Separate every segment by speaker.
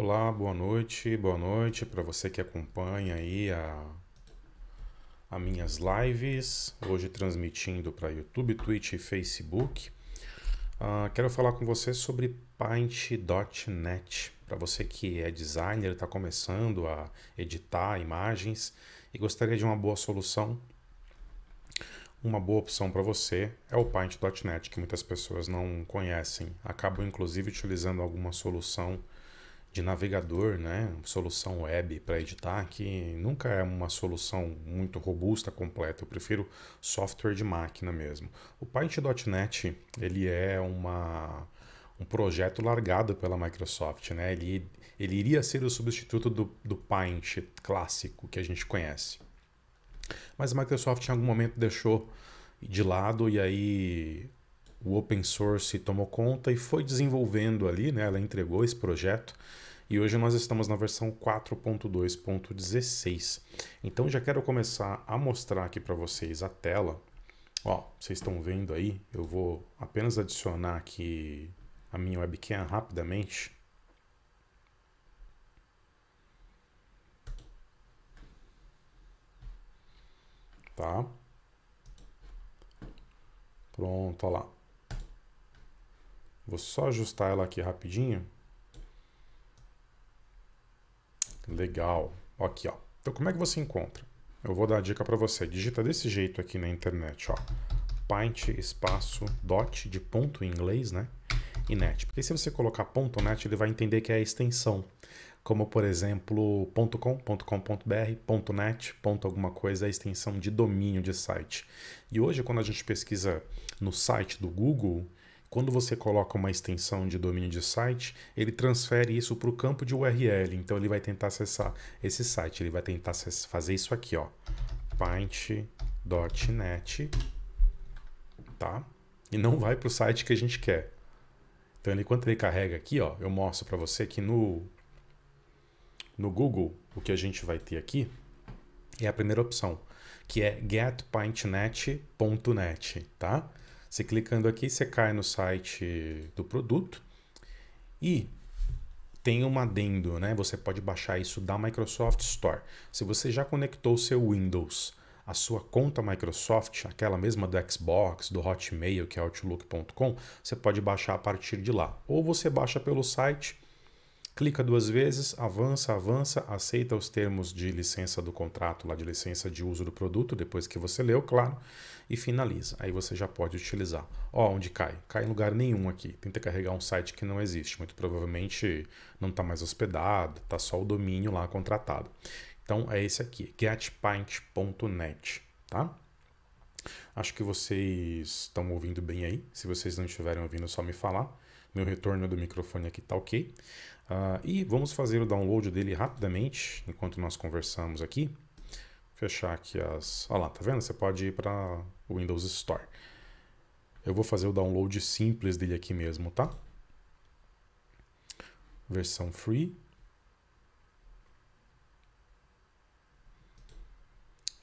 Speaker 1: Olá, boa noite, boa noite para você que acompanha aí a, a minhas lives, hoje transmitindo para YouTube, Twitch e Facebook. Uh, quero falar com você sobre Paint.net. Para você que é designer, está começando a editar imagens e gostaria de uma boa solução, uma boa opção para você é o Paint.net, que muitas pessoas não conhecem. Acabam inclusive utilizando alguma solução de navegador, né? Solução web para editar, que nunca é uma solução muito robusta, completa. Eu prefiro software de máquina mesmo. O Paint.net, ele é uma um projeto largado pela Microsoft, né? Ele, ele iria ser o substituto do, do Paint clássico que a gente conhece. Mas a Microsoft em algum momento deixou de lado e aí o open source tomou conta e foi desenvolvendo ali, né? Ela entregou esse projeto. E hoje nós estamos na versão 4.2.16. Então já quero começar a mostrar aqui para vocês a tela. Ó, vocês estão vendo aí, eu vou apenas adicionar aqui a minha webcam rapidamente. Tá? Pronto, olha lá. Vou só ajustar ela aqui rapidinho. Legal. Aqui, ó. Então, como é que você encontra? Eu vou dar a dica para você. Digita desse jeito aqui na internet, ó. Paint espaço dot de ponto em inglês, né? E net. Porque se você colocar ponto .net, ele vai entender que é a extensão. Como, por exemplo, .com, .com.br, .net, ponto alguma coisa, é a extensão de domínio de site. E hoje, quando a gente pesquisa no site do Google, quando você coloca uma extensão de domínio de site, ele transfere isso para o campo de URL. Então ele vai tentar acessar esse site. Ele vai tentar fazer isso aqui, ó. Paint.net, tá? E não vai para o site que a gente quer. Então enquanto ele carrega aqui, ó, eu mostro para você que no no Google o que a gente vai ter aqui é a primeira opção, que é getpaintnet.net, tá? Você clicando aqui, você cai no site do produto e tem um adendo, né? Você pode baixar isso da Microsoft Store. Se você já conectou o seu Windows a sua conta Microsoft, aquela mesma do Xbox, do Hotmail, que é outlook.com, você pode baixar a partir de lá. Ou você baixa pelo site clica duas vezes, avança, avança, aceita os termos de licença do contrato, lá de licença de uso do produto, depois que você leu, claro, e finaliza. Aí você já pode utilizar. Ó, onde cai? Cai em lugar nenhum aqui. Tenta carregar um site que não existe. Muito provavelmente não está mais hospedado, está só o domínio lá contratado. Então é esse aqui, getpaint.net, tá? Acho que vocês estão ouvindo bem aí. Se vocês não estiverem ouvindo, é só me falar. Meu retorno do microfone aqui está ok. Uh, e vamos fazer o download dele rapidamente, enquanto nós conversamos aqui. Fechar aqui as... Olha ah lá, tá vendo? Você pode ir para o Windows Store. Eu vou fazer o download simples dele aqui mesmo, tá? Versão free.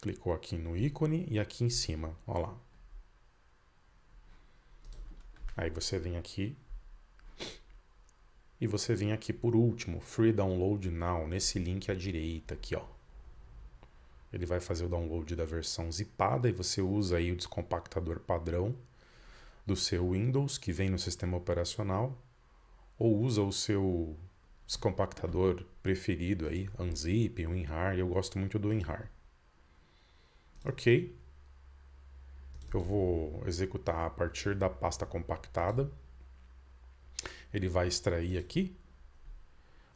Speaker 1: Clicou aqui no ícone e aqui em cima, olha lá. Aí você vem aqui e você vem aqui por último, Free Download Now, nesse link à direita aqui, ó. Ele vai fazer o download da versão zipada e você usa aí o descompactador padrão do seu Windows que vem no sistema operacional ou usa o seu descompactador preferido aí, Unzip, WinRAR, eu gosto muito do WinRAR. OK. Eu vou executar a partir da pasta compactada ele vai extrair aqui.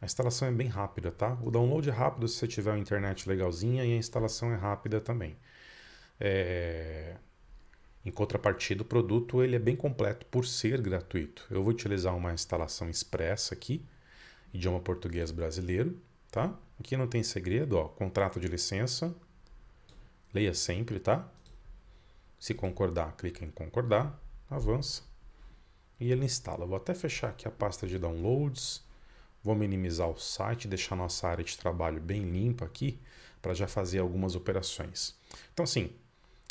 Speaker 1: A instalação é bem rápida, tá? O download é rápido se você tiver uma internet legalzinha e a instalação é rápida também. É... Em contrapartida, o produto ele é bem completo por ser gratuito. Eu vou utilizar uma instalação expressa aqui, idioma português brasileiro, tá? Aqui não tem segredo, ó, contrato de licença. Leia sempre, tá? Se concordar, clica em concordar, avança e ele instala. Eu vou até fechar aqui a pasta de downloads, vou minimizar o site, deixar nossa área de trabalho bem limpa aqui, para já fazer algumas operações. Então assim,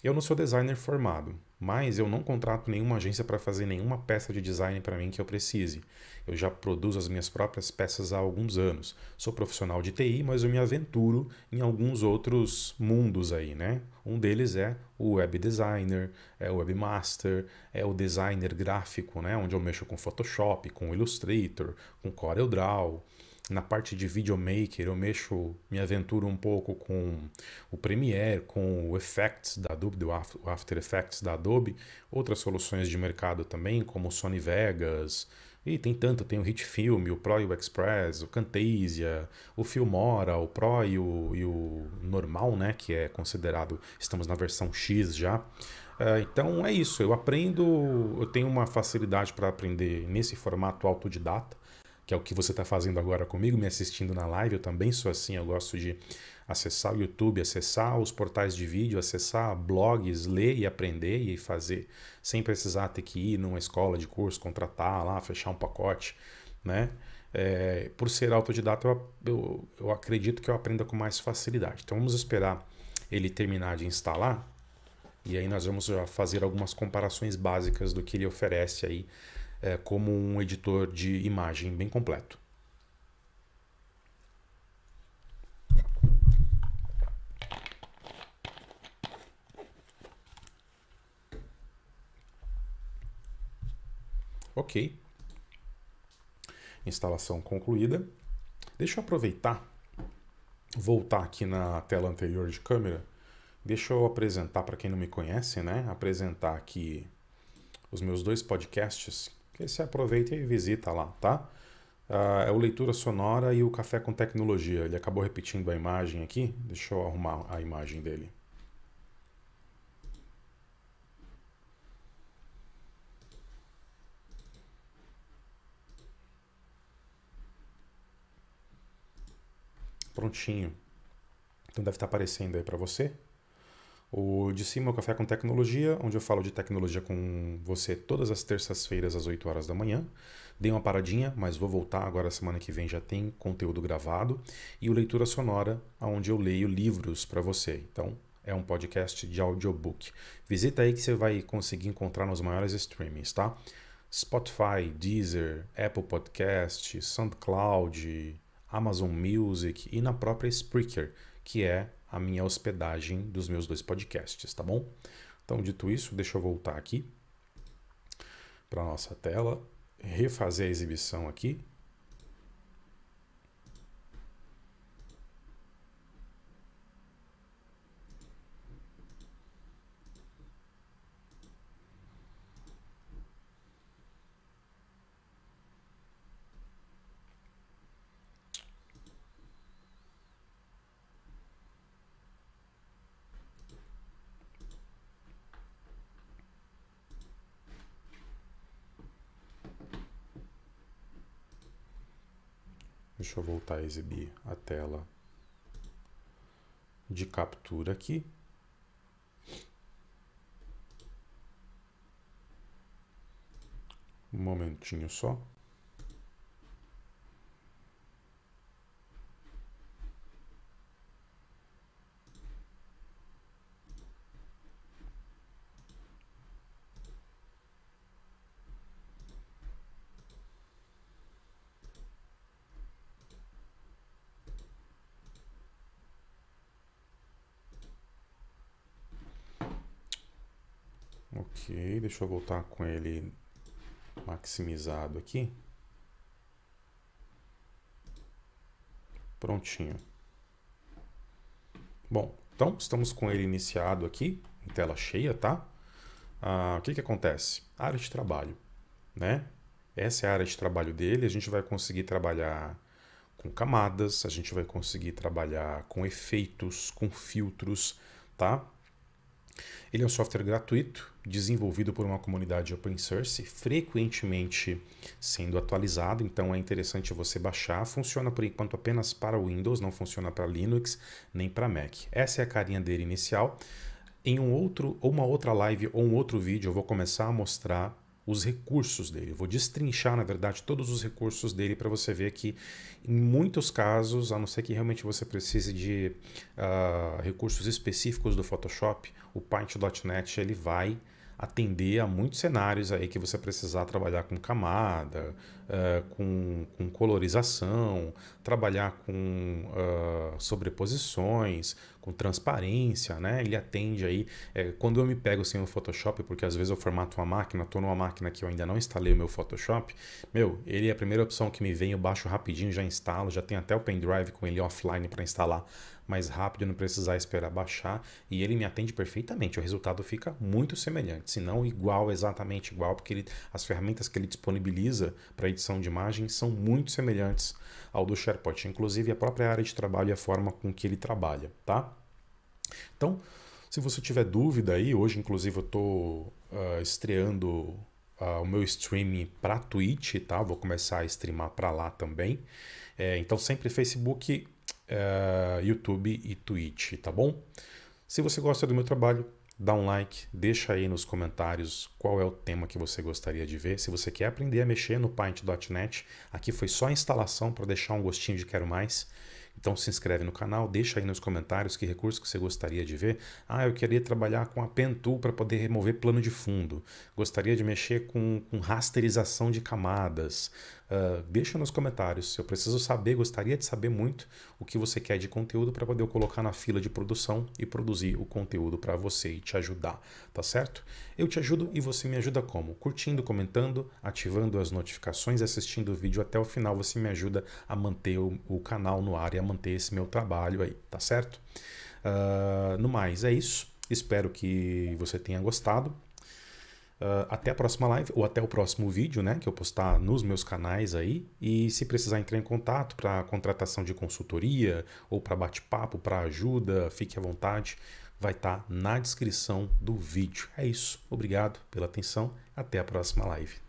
Speaker 1: eu não sou designer formado, mas eu não contrato nenhuma agência para fazer nenhuma peça de design para mim que eu precise. Eu já produzo as minhas próprias peças há alguns anos. Sou profissional de TI, mas eu me aventuro em alguns outros mundos aí, né? Um deles é o web designer, é o webmaster, é o designer gráfico, né? Onde eu mexo com Photoshop, com Illustrator, com CorelDRAW na parte de videomaker, eu mexo, me aventuro um pouco com o Premiere, com o Effects da Adobe, o After Effects da Adobe, outras soluções de mercado também, como o Sony Vegas, e tem tanto, tem o Hitfilm, o Pro e o Express, o Camtasia, o Filmora, o Pro e o, e o normal, né, que é considerado, estamos na versão X já. Eh, então é isso, eu aprendo, eu tenho uma facilidade para aprender nesse formato autodidata, que é o que você está fazendo agora comigo, me assistindo na live. Eu também sou assim, eu gosto de acessar o YouTube, acessar os portais de vídeo, acessar blogs, ler e aprender e fazer, sem precisar ter que ir numa escola de curso, contratar lá, fechar um pacote, né? É, por ser autodidata, eu, eu, eu acredito que eu aprenda com mais facilidade. Então vamos esperar ele terminar de instalar e aí nós vamos já fazer algumas comparações básicas do que ele oferece aí é, como um editor de imagem bem completo. Ok. Instalação concluída. Deixa eu aproveitar, voltar aqui na tela anterior de câmera. Deixa eu apresentar para quem não me conhece, né? Apresentar aqui os meus dois podcasts que você aproveita e visita lá, tá? Uh, é o Leitura Sonora e o Café com Tecnologia. Ele acabou repetindo a imagem aqui. Deixa eu arrumar a imagem dele. Prontinho. Então deve estar aparecendo aí para você. O de cima é o Café com Tecnologia, onde eu falo de tecnologia com você todas as terças-feiras às 8 horas da manhã. Dei uma paradinha, mas vou voltar agora semana que vem já tem conteúdo gravado e o Leitura Sonora, onde eu leio livros para você. Então, é um podcast de audiobook. Visita aí que você vai conseguir encontrar nos maiores streamings, tá? Spotify, Deezer, Apple Podcast, SoundCloud, Amazon Music e na própria Spreaker, que é a minha hospedagem dos meus dois podcasts, tá bom? Então, dito isso, deixa eu voltar aqui para nossa tela, refazer a exibição aqui Deixa eu voltar a exibir a tela de captura aqui. Um momentinho só. Deixa eu voltar com ele maximizado aqui. Prontinho. Bom, então estamos com ele iniciado aqui, em tela cheia, tá? Ah, o que, que acontece? Área de trabalho, né? Essa é a área de trabalho dele, a gente vai conseguir trabalhar com camadas, a gente vai conseguir trabalhar com efeitos, com filtros, tá? Ele é um software gratuito, desenvolvido por uma comunidade open source, frequentemente sendo atualizado, então é interessante você baixar. Funciona por enquanto apenas para Windows, não funciona para Linux nem para Mac. Essa é a carinha dele inicial. Em um outro, ou uma outra live ou um outro vídeo, eu vou começar a mostrar os recursos dele. vou destrinchar, na verdade, todos os recursos dele para você ver que, em muitos casos, a não ser que realmente você precise de uh, recursos específicos do Photoshop, o Paint.net ele vai atender a muitos cenários aí que você precisar trabalhar com camada, uh, com, com, colorização, trabalhar com uh, sobreposições, com transparência, né? Ele atende aí. É, quando eu me pego sem assim, o Photoshop, porque às vezes eu formato uma máquina, estou numa máquina que eu ainda não instalei o meu Photoshop, meu, ele é a primeira opção que me vem, eu baixo rapidinho, já instalo, já tenho até o pendrive com ele offline para instalar mais rápido e não precisar esperar baixar, e ele me atende perfeitamente. O resultado fica muito semelhante, se não igual, exatamente igual, porque ele, as ferramentas que ele disponibiliza para edição de imagem são muito semelhantes ao do SharePoint, inclusive a própria área de trabalho e a forma com que ele trabalha, tá? Então, se você tiver dúvida aí, hoje inclusive eu estou uh, ah, estreando Uh, o meu streaming para Twitch, tá? Vou começar a streamar para lá também. É, então sempre Facebook uh, YouTube e Twitch, tá bom? Se você gosta do meu trabalho, dá um like, deixa aí nos comentários qual é o tema que você gostaria de ver. Se você quer aprender a mexer no Paint.net, aqui foi só a instalação para deixar um gostinho de quero mais. Então se inscreve no canal, deixa aí nos comentários que recurso que você gostaria de ver. Ah, eu queria trabalhar com a Pen Tool para poder remover plano de fundo. Gostaria de mexer com, com rasterização de camadas. Ah, deixa nos comentários. Eu preciso saber, gostaria de saber muito o que você quer de conteúdo para poder colocar na fila de produção e produzir o conteúdo para você e te ajudar, tá certo? Eu te ajudo e você me ajuda como? Curtindo, comentando, ativando as notificações, assistindo o vídeo até o final. Você me ajuda a manter o, o canal no ar e a manter esse meu trabalho aí, tá certo? Uh, no mais, é isso. Espero que você tenha gostado. Uh, até a próxima live ou até o próximo vídeo, né, que eu postar nos meus canais aí. E se precisar entrar em contato para contratação de consultoria ou para bate-papo, para ajuda, fique à vontade, vai estar tá na descrição do vídeo. É isso. Obrigado pela atenção. Até a próxima live.